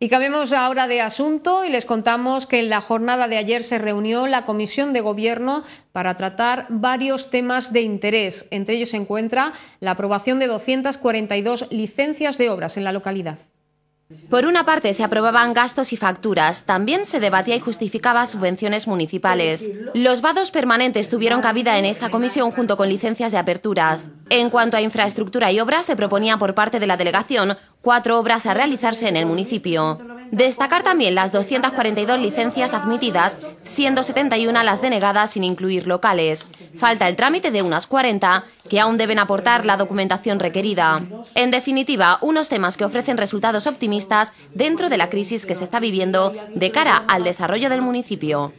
Y cambiamos ahora de asunto y les contamos que en la jornada de ayer se reunió la Comisión de Gobierno para tratar varios temas de interés. Entre ellos se encuentra la aprobación de 242 licencias de obras en la localidad. Por una parte, se aprobaban gastos y facturas. También se debatía y justificaba subvenciones municipales. Los vados permanentes tuvieron cabida en esta comisión junto con licencias de aperturas. En cuanto a infraestructura y obras, se proponía por parte de la delegación cuatro obras a realizarse en el municipio. Destacar también las 242 licencias admitidas, siendo 71 las denegadas sin incluir locales. Falta el trámite de unas 40 que aún deben aportar la documentación requerida. En definitiva, unos temas que ofrecen resultados optimistas dentro de la crisis que se está viviendo de cara al desarrollo del municipio.